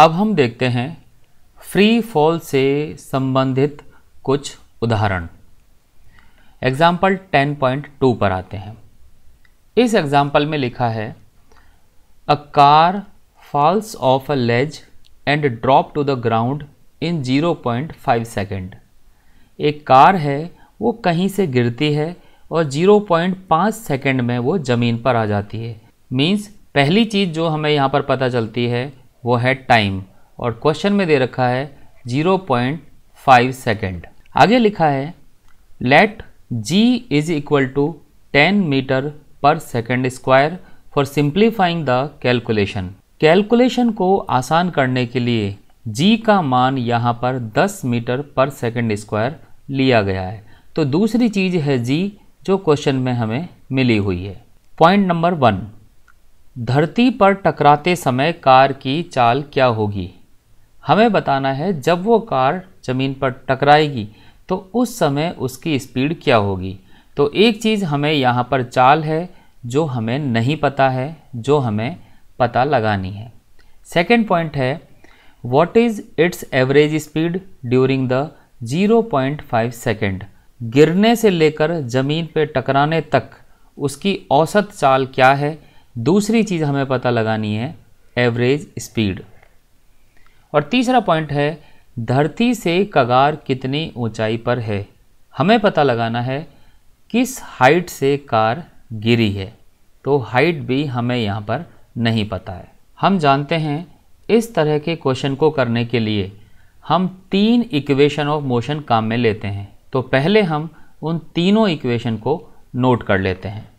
अब हम देखते हैं फ्री फॉल से संबंधित कुछ उदाहरण एग्जाम्पल 10.2 पर आते हैं इस एग्जाम्पल में लिखा है a car falls off a ledge and drop to the ground in 0.5 second एक कार है वो कहीं से गिरती है और 0.5 सेकेंड में वो ज़मीन पर आ जाती है मीन्स पहली चीज़ जो हमें यहाँ पर पता चलती है वो है टाइम और क्वेश्चन में दे रखा है 0.5 सेकेंड आगे लिखा है let g is equal to 10 metre per second square for simplifying the calculation calculation को आसान करने के लिए g का मान यहाँ पर 10 मीटर पर सेकेंड स्क्वायर लिया गया है तो दूसरी चीज़ है g जो क्वेश्चन में हमें मिली हुई है पॉइंट नंबर वन धरती पर टकराते समय कार की चाल क्या होगी हमें बताना है जब वो कार ज़मीन पर टकराएगी तो उस समय उसकी स्पीड क्या होगी तो एक चीज़ हमें यहाँ पर चाल है जो हमें नहीं पता है जो हमें पता लगानी है सेकेंड पॉइंट है what is its average speed during the 0.5 second गिरने से लेकर ज़मीन पर टकराने तक उसकी औसत चाल क्या है दूसरी चीज़ हमें पता लगानी है एवरेज स्पीड और तीसरा पॉइंट है धरती से कगार कितनी ऊंचाई पर है हमें पता लगाना है किस हाइट से कार गिरी है तो हाइट भी हमें यहाँ पर नहीं पता है हम जानते हैं इस तरह के क्वेश्चन को करने के लिए हम तीन इक्वेशन ऑफ मोशन काम में लेते हैं तो पहले हम उन तीनों इक्वेशन को नोट कर लेते हैं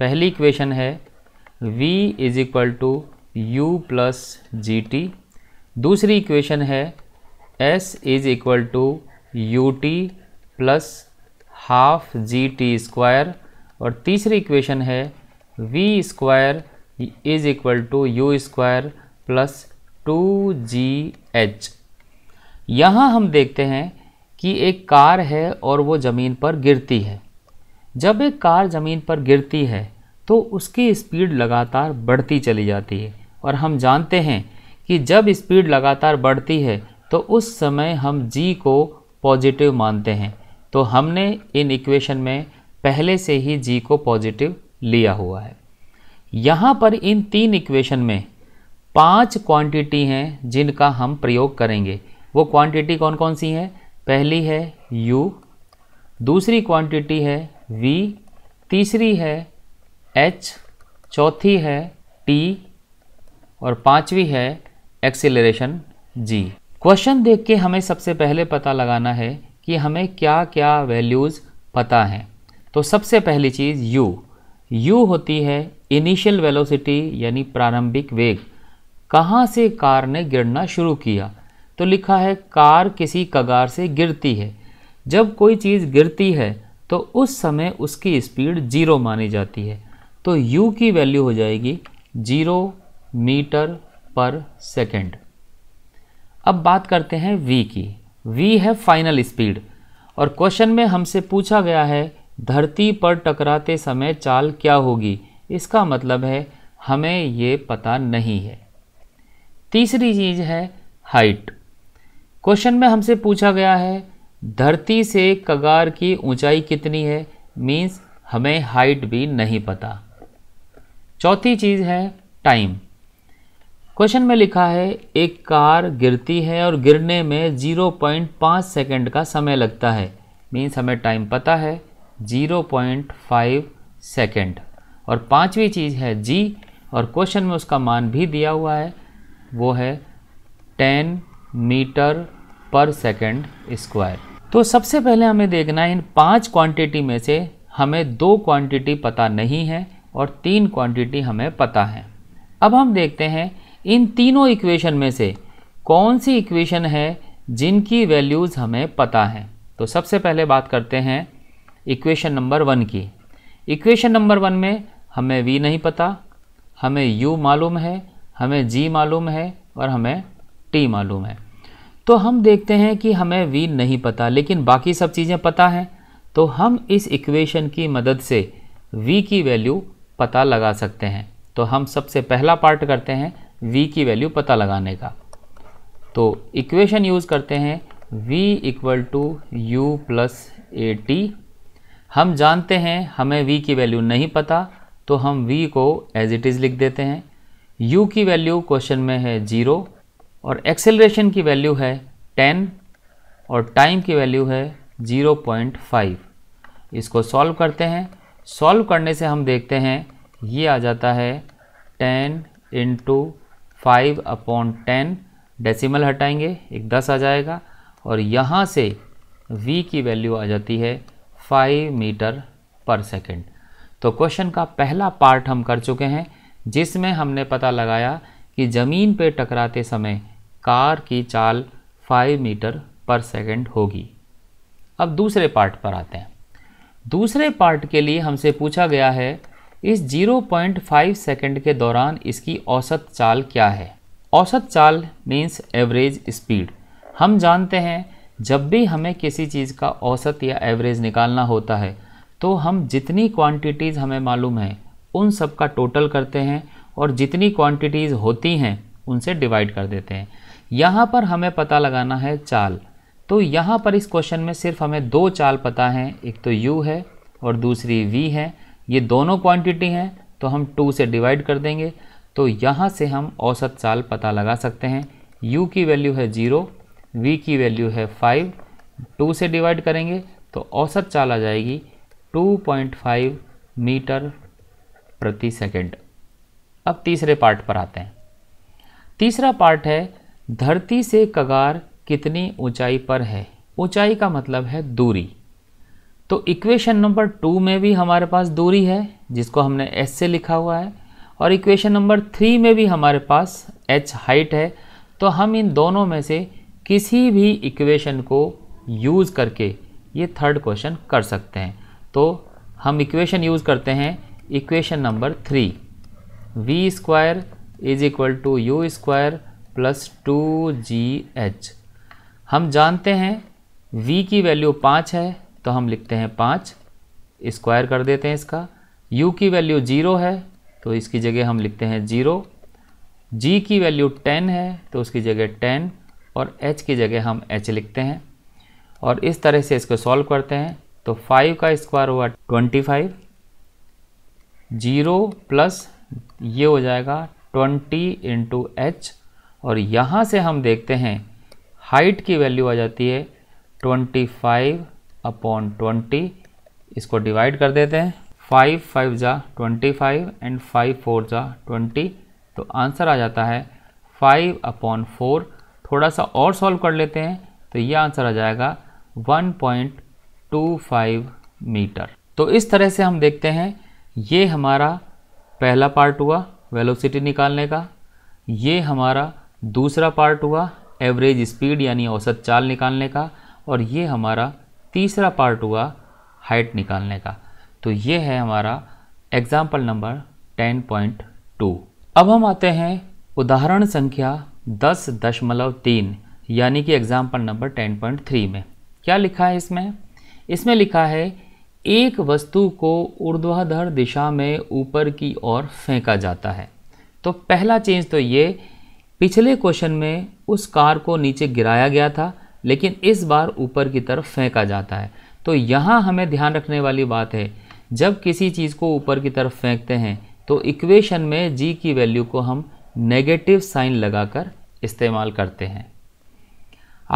पहली इक्वेशन है v is equal to u plus g t दूसरी इक्वेशन है s is equal to u t plus half g t square और तीसरी इक्वेशन है v square is equal to u square plus two g h यहाँ हम देखते हैं कि एक कार है और वो ज़मीन पर गिरती है जब एक कार ज़मीन पर गिरती है तो उसकी स्पीड लगातार बढ़ती चली जाती है और हम जानते हैं कि जब स्पीड लगातार बढ़ती है तो उस समय हम जी को पॉजिटिव मानते हैं तो हमने इन इक्वेशन में पहले से ही जी को पॉजिटिव लिया हुआ है यहाँ पर इन तीन इक्वेशन में पांच क्वांटिटी हैं जिनका हम प्रयोग करेंगे वो क्वांटिटी कौन कौन सी हैं पहली है यू दूसरी क्वांटिटी है वी तीसरी है एच चौथी है टी और पांचवी है एक्सेलरेशन जी क्वेश्चन देख के हमें सबसे पहले पता लगाना है कि हमें क्या क्या वैल्यूज़ पता हैं तो सबसे पहली चीज़ u u होती है इनिशियल वेलोसिटी यानी प्रारंभिक वेग कहाँ से कार ने गिरना शुरू किया तो लिखा है कार किसी कगार से गिरती है जब कोई चीज़ गिरती है तो उस समय उसकी स्पीड जीरो मानी जाती है तो यू की वैल्यू हो जाएगी जीरो मीटर पर सेकेंड अब बात करते हैं वी की वी है फाइनल स्पीड और क्वेश्चन में हमसे पूछा गया है धरती पर टकराते समय चाल क्या होगी इसका मतलब है हमें ये पता नहीं है तीसरी चीज़ है हाइट क्वेश्चन में हमसे पूछा गया है धरती से कगार की ऊंचाई कितनी है मीन्स हमें हाइट भी नहीं पता चौथी चीज़ है टाइम क्वेश्चन में लिखा है एक कार गिरती है और गिरने में 0.5 सेकंड का समय लगता है मीन्स हमें टाइम पता है 0.5 सेकंड और पांचवी चीज़ है जी और क्वेश्चन में उसका मान भी दिया हुआ है वो है 10 मीटर पर सेकंड स्क्वायर तो सबसे पहले हमें देखना है इन पांच क्वांटिटी में से हमें दो क्वांटिटी पता नहीं है और तीन क्वांटिटी हमें पता है अब हम देखते हैं इन तीनों इक्वेशन में से कौन सी इक्वेशन है जिनकी वैल्यूज़ हमें पता है तो सबसे पहले बात करते हैं इक्वेशन नंबर वन की इक्वेशन नंबर वन में हमें वी नहीं पता हमें यू मालूम है हमें जी मालूम है और हमें टी मालूम है तो हम देखते हैं कि हमें v नहीं पता लेकिन बाकी सब चीज़ें पता हैं तो हम इस इक्वेशन की मदद से v की वैल्यू पता लगा सकते हैं तो हम सबसे पहला पार्ट करते हैं v की वैल्यू पता लगाने का तो इक्वेशन यूज़ करते हैं v equal to u plus a t हम जानते हैं हमें v की वैल्यू नहीं पता तो हम v को एज इट इज़ लिख देते हैं u की वैल्यू क्वेश्चन में है ज़ीरो और एक्सेलरेशन की वैल्यू है टेन और टाइम की वैल्यू है ज़ीरो पॉइंट फाइव इसको सॉल्व करते हैं सॉल्व करने से हम देखते हैं ये आ जाता है ten into five upon ten decimal हटाएंगे एक दस आ जाएगा और यहाँ से v की वैल्यू आ जाती है फाइव मीटर पर सेकेंड तो क्वेश्चन का पहला पार्ट हम कर चुके हैं जिसमें हमने पता लगाया कि ज़मीन पे टकराते समय कार की चाल 5 मीटर पर सेकंड होगी अब दूसरे पार्ट पर आते हैं दूसरे पार्ट के लिए हमसे पूछा गया है इस 0.5 सेकंड के दौरान इसकी औसत चाल क्या है औसत चाल मीन्स एवरेज स्पीड हम जानते हैं जब भी हमें किसी चीज़ का औसत या एवरेज निकालना होता है तो हम जितनी क्वांटिटीज़ हमें मालूम है उन सब का टोटल करते हैं और जितनी क्वांटिटीज़ होती हैं उनसे डिवाइड कर देते हैं यहाँ पर हमें पता लगाना है चाल तो यहाँ पर इस क्वेश्चन में सिर्फ हमें दो चाल पता हैं एक तो u है और दूसरी v है ये दोनों क्वांटिटी हैं तो हम टू से डिवाइड कर देंगे तो यहाँ से हम औसत चाल पता लगा सकते हैं u की वैल्यू है ज़ीरो v की वैल्यू है फाइव टू से डिवाइड करेंगे तो औसत चाल आ जाएगी फाइव मीटर प्रति सेकेंड अब तीसरे पार्ट पर आते हैं तीसरा पार्ट है धरती से कगार कितनी ऊंचाई पर है ऊंचाई का मतलब है दूरी तो इक्वेशन नंबर टू में भी हमारे पास दूरी है जिसको हमने एस से लिखा हुआ है और इक्वेशन नंबर थ्री में भी हमारे पास एच हाइट है तो हम इन दोनों में से किसी भी इक्वेशन को यूज़ करके ये थर्ड क्वेश्चन कर सकते हैं तो हम इक्वेशन यूज़ करते हैं equation number three v square is equal to u square plus two g h हम जानते हैं v की वैल्यू पाँच है तो हम लिखते हैं पाँच स्क्वायर कर देते हैं इसका u की वैल्यू जीरो है तो इसकी जगह हम लिखते हैं जीरो g की वैल्यू टेन है तो उसकी जगह टेन और h की जगह हम h लिखते हैं और इस तरह से इसको सॉल्व करते हैं तो फाइव का स्क्वायर हुआ ट्वेंटी फाइव जीरो प्लस ये हो जाएगा ट्वेंटी इंटू एच और यहाँ से हम देखते हैं हाइट की वैल्यू आ जाती है 25 अपॉन 20 इसको डिवाइड कर देते हैं फाइव फाइव ज़ा twenty five and five four ज़ा ट्वेंटी तो आंसर आ जाता है फाइव अपॉन फोर थोड़ा सा और सॉल्व कर लेते हैं तो ये आंसर आ जाएगा one point two five metre तो इस तरह से हम देखते हैं ये हमारा पहला पार्ट हुआ वेलोसिटी निकालने का ये हमारा दूसरा पार्ट हुआ एवरेज स्पीड यानी औसत चाल निकालने का और ये हमारा तीसरा पार्ट हुआ हाइट निकालने का तो ये है हमारा example number ten point two अब हम आते हैं उदाहरण संख्या दस दशमलव तीन यानी कि example number ten point three में क्या लिखा है इसमें इसमें लिखा है एक वस्तु को ऊर्ध्वाधर दिशा में ऊपर की ओर फेंका जाता है तो पहला चेंज तो ये पिछले क्वेश्चन में उस कार को नीचे गिराया गया था लेकिन इस बार ऊपर की तरफ फेंका जाता है तो यहाँ हमें ध्यान रखने वाली बात है जब किसी चीज़ को ऊपर की तरफ फेंकते हैं तो इक्वेशन में जी की वैल्यू को हम नेगेटिव साइन लगाकर इस्तेमाल करते हैं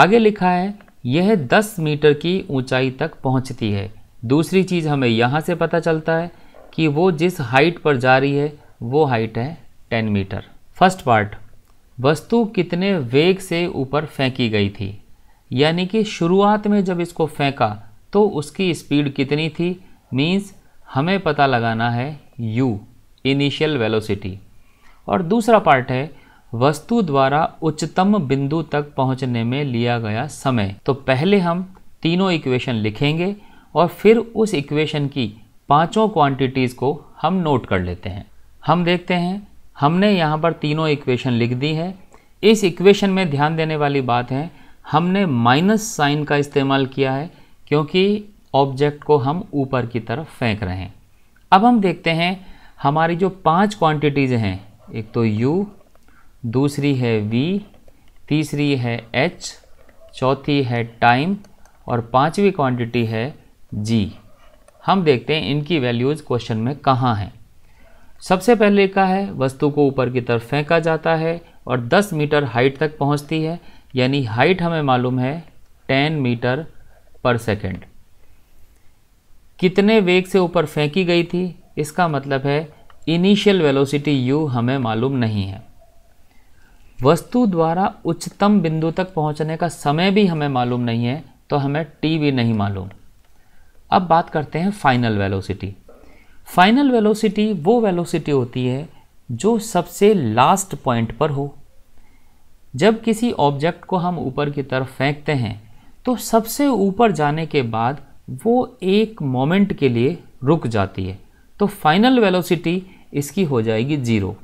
आगे लिखा है यह 10 मीटर की ऊंचाई तक पहुंचती है दूसरी चीज़ हमें यहाँ से पता चलता है कि वो जिस हाइट पर जा रही है वो हाइट है 10 मीटर फर्स्ट पार्ट वस्तु कितने वेग से ऊपर फेंकी गई थी यानी कि शुरुआत में जब इसको फेंका तो उसकी स्पीड कितनी थी मीन्स हमें पता लगाना है यू इनिशियल वेलोसिटी और दूसरा पार्ट है वस्तु द्वारा उच्चतम बिंदु तक पहुंचने में लिया गया समय तो पहले हम तीनों इक्वेशन लिखेंगे और फिर उस इक्वेशन की पांचों क्वांटिटीज़ को हम नोट कर लेते हैं हम देखते हैं हमने यहाँ पर तीनों इक्वेशन लिख दी है इस इक्वेशन में ध्यान देने वाली बात है हमने माइनस साइन का इस्तेमाल किया है क्योंकि ऑब्जेक्ट को हम ऊपर की तरफ फेंक रहे हैं अब हम देखते हैं हमारी जो पांच क्वांटिटीज़ हैं एक तो u, दूसरी है v, तीसरी है h, चौथी है टाइम और पांचवी क्वांटिटी है g। हम देखते हैं इनकी वैल्यूज़ क्वेश्चन में कहाँ हैं सबसे पहले का है वस्तु को ऊपर की तरफ फेंका जाता है और 10 मीटर हाइट तक पहुंचती है यानी हाइट हमें मालूम है 10 मीटर पर सेकंड कितने वेग से ऊपर फेंकी गई थी इसका मतलब है इनिशियल वेलोसिटी यू हमें मालूम नहीं है वस्तु द्वारा उच्चतम बिंदु तक पहुंचने का समय भी हमें मालूम नहीं है तो हमें टी भी नहीं मालूम अब बात करते हैं फाइनल वेलोसिटी फाइनल वेलोसिटी वो वेलोसिटी होती है जो सबसे लास्ट पॉइंट पर हो जब किसी ऑब्जेक्ट को हम ऊपर की तरफ फेंकते हैं तो सबसे ऊपर जाने के बाद वो एक मोमेंट के लिए रुक जाती है तो फाइनल वेलोसिटी इसकी हो जाएगी ज़ीरो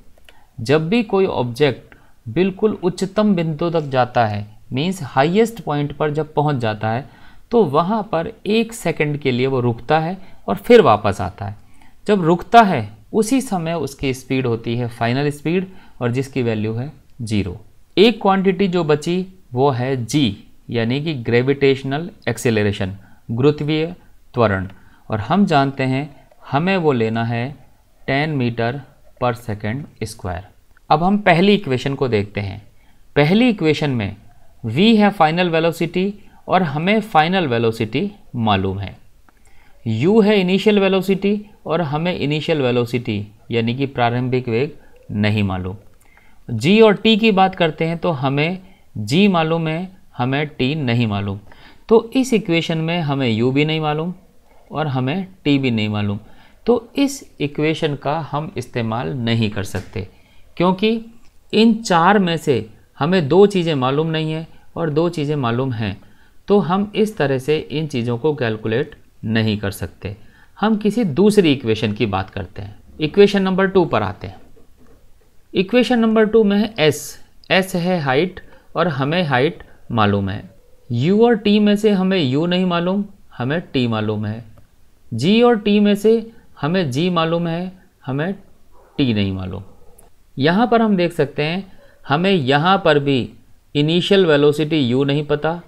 जब भी कोई ऑब्जेक्ट बिल्कुल उच्चतम बिंदु तक जाता है मीन्स हाईएस्ट पॉइंट पर जब पहुंच जाता है तो वहाँ पर एक सेकंड के लिए वो रुकता है और फिर वापस आता है जब रुकता है उसी समय उसकी स्पीड होती है फाइनल स्पीड और जिसकी वैल्यू है जीरो एक क्वांटिटी जो बची वो है जी यानी कि ग्रेविटेशनल एक्सेलरेशन गुरुत्वीय त्वरण और हम जानते हैं हमें वो लेना है 10 मीटर पर सेकेंड स्क्वायर अब हम पहली इक्वेशन को देखते हैं पहली इक्वेशन में v है फाइनल वेलोसिटी और हमें फाइनल वेलोसिटी मालूम है यू है इनिशियल वेलोसिटी और हमें इनिशियल वेलोसिटी यानी कि प्रारंभिक वेग नहीं मालूम जी और टी की बात करते हैं तो हमें जी मालूम है हमें टी नहीं मालूम तो इस इक्वेशन में हमें यू भी नहीं मालूम और हमें टी भी नहीं मालूम तो इस इक्वेशन का हम इस्तेमाल नहीं कर सकते क्योंकि इन चार में से हमें दो चीज़ें मालूम नहीं हैं और दो चीज़ें मालूम हैं तो हम इस तरह से इन चीज़ों को कैलकुलेट नहीं कर सकते हम किसी दूसरी इक्वेशन की बात करते हैं इक्वेशन नंबर टू पर आते हैं इक्वेशन नंबर टू में है एस एस है हाइट और हमें हाइट मालूम है यू और टी में से हमें यू नहीं मालूम हमें टी मालूम है जी और टी में से हमें जी मालूम है हमें टी नहीं मालूम यहाँ पर हम देख सकते हैं हमें यहाँ पर भी इनिशियल वेलोसिटी यू नहीं पता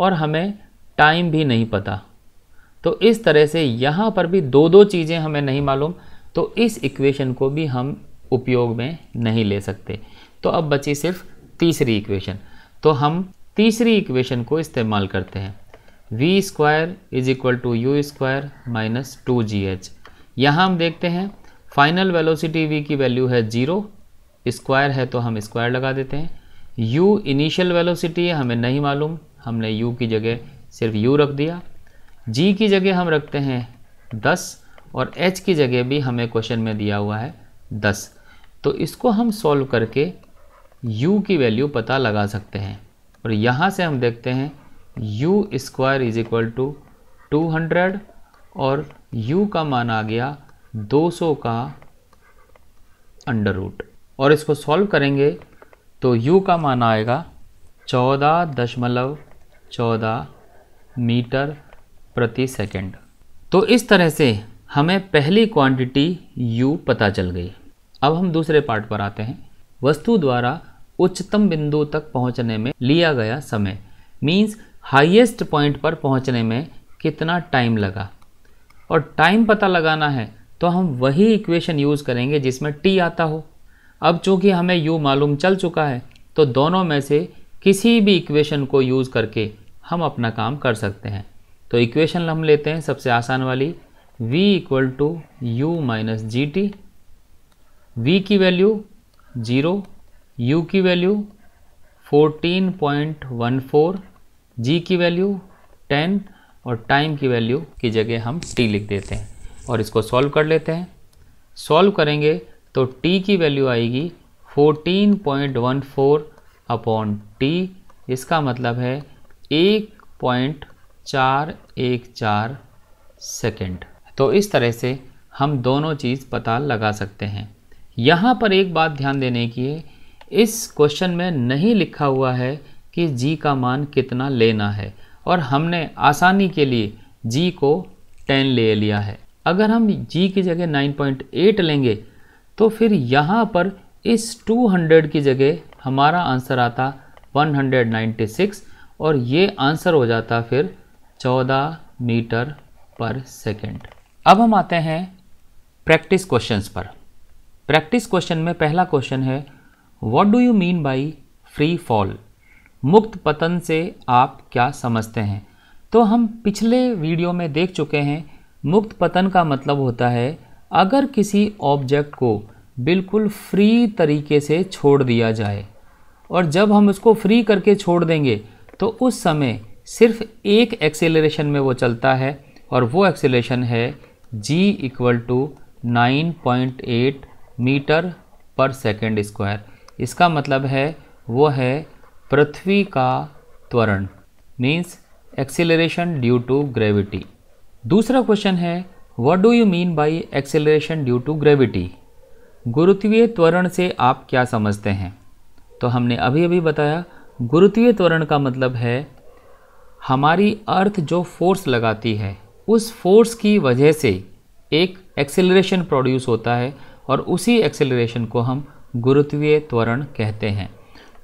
और हमें टाइम भी नहीं पता तो इस तरह से यहाँ पर भी दो दो चीज़ें हमें नहीं मालूम तो इस इक्वेशन को भी हम उपयोग में नहीं ले सकते तो अब बची सिर्फ तीसरी इक्वेशन तो हम तीसरी इक्वेशन को इस्तेमाल करते हैं v square is equal to u square minus two g h यहाँ हम देखते हैं फाइनल वेलोसिटी वी की वैल्यू है ज़ीरो स्क्वायर है तो हम स्क्वायर लगा देते हैं u इनिशियल वेलोसिटी है हमें नहीं मालूम हमने u की जगह सिर्फ u रख दिया जी की जगह हम रखते हैं दस और एच की जगह भी हमें क्वेश्चन में दिया हुआ है दस तो इसको हम सॉल्व करके यू की वैल्यू पता लगा सकते हैं और यहाँ से हम देखते हैं u square is equal to two hundred और यू का मान आ गया दो सौ का अंडर रूट और इसको सॉल्व करेंगे तो यू का मान आएगा चौदह दशमलव चौदह मीटर प्रति सेकेंड तो इस तरह से हमें पहली क्वांटिटी u पता चल गई अब हम दूसरे पार्ट पर आते हैं वस्तु द्वारा उच्चतम बिंदु तक पहुंचने में लिया गया समय मीन्स हाईएस्ट पॉइंट पर पहुंचने में कितना टाइम लगा और टाइम पता लगाना है तो हम वही इक्वेशन यूज़ करेंगे जिसमें t आता हो अब चूंकि हमें u मालूम चल चुका है तो दोनों में से किसी भी इक्वेशन को यूज़ करके हम अपना काम कर सकते हैं तो इक्वेशन हम लेते हैं सबसे आसान वाली v equal to u minus g t v की वैल्यू जीरो u की वैल्यू 14.14 g की वैल्यू 10 और टाइम की वैल्यू की जगह हम t लिख देते हैं और इसको सॉल्व कर लेते हैं सॉल्व करेंगे तो t की वैल्यू आएगी 14.14 अपॉन टी इसका मतलब है एक पॉइंट चार एक चार सेकेंड तो इस तरह से हम दोनों चीज़ पता लगा सकते हैं यहाँ पर एक बात ध्यान देने की है इस क्वेश्चन में नहीं लिखा हुआ है कि जी का मान कितना लेना है और हमने आसानी के लिए जी को टेन ले लिया है अगर हम जी की जगह 9.8 लेंगे तो फिर यहाँ पर इस 200 की जगह हमारा आंसर आता 196 और ये आंसर हो जाता फिर चौदह मीटर पर सेकेंड अब हम आते हैं प्रैक्टिस क्वेश्चंस पर प्रैक्टिस क्वेश्चन में पहला क्वेश्चन है what do you mean by free fall मुक्त पतन से आप क्या समझते हैं तो हम पिछले वीडियो में देख चुके हैं मुक्त पतन का मतलब होता है अगर किसी ऑब्जेक्ट को बिल्कुल फ्री तरीके से छोड़ दिया जाए और जब हम उसको फ्री करके छोड़ देंगे तो उस समय सिर्फ एक एक्सेलरेशन में वो चलता है और वो एक्सेलरेशन है g equal to nine point eight metre per second square इसका मतलब है वो है पृथ्वी का त्वरण means acceleration due to gravity दूसरा क्वेश्चन है what do you mean by acceleration due to gravity गुरुत्वीय त्वरण से आप क्या समझते हैं तो हमने अभी अभी बताया गुरुत्वीय त्वरण का मतलब है हमारी अर्थ जो फोर्स लगाती है उस फोर्स की वजह से एक एक्सेलरेशन प्रोड्यूस होता है और उसी एक्सेलरेशन को हम गुरुत्वीय त्वरण कहते हैं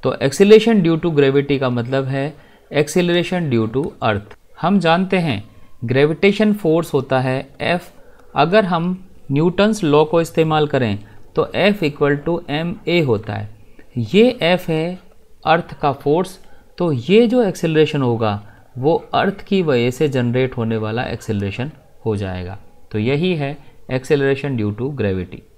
तो एक्सेलरेशन ड्यू टू ग्रेविटी का मतलब है एक्सेलरेशन ड्यू टू अर्थ हम जानते हैं ग्रेविटेशन फोर्स होता है एफ अगर हम न्यूटन्स लॉ को इस्तेमाल करें तो F equal to M A होता है ये एफ है अर्थ का फोर्स तो ये जो एक्सेलरेशन होगा वो अर्थ की वजह से जनरेट होने वाला एक्सेलरेशन हो जाएगा तो यही है एक्सेलरेशन ड्यू टू ग्रेविटी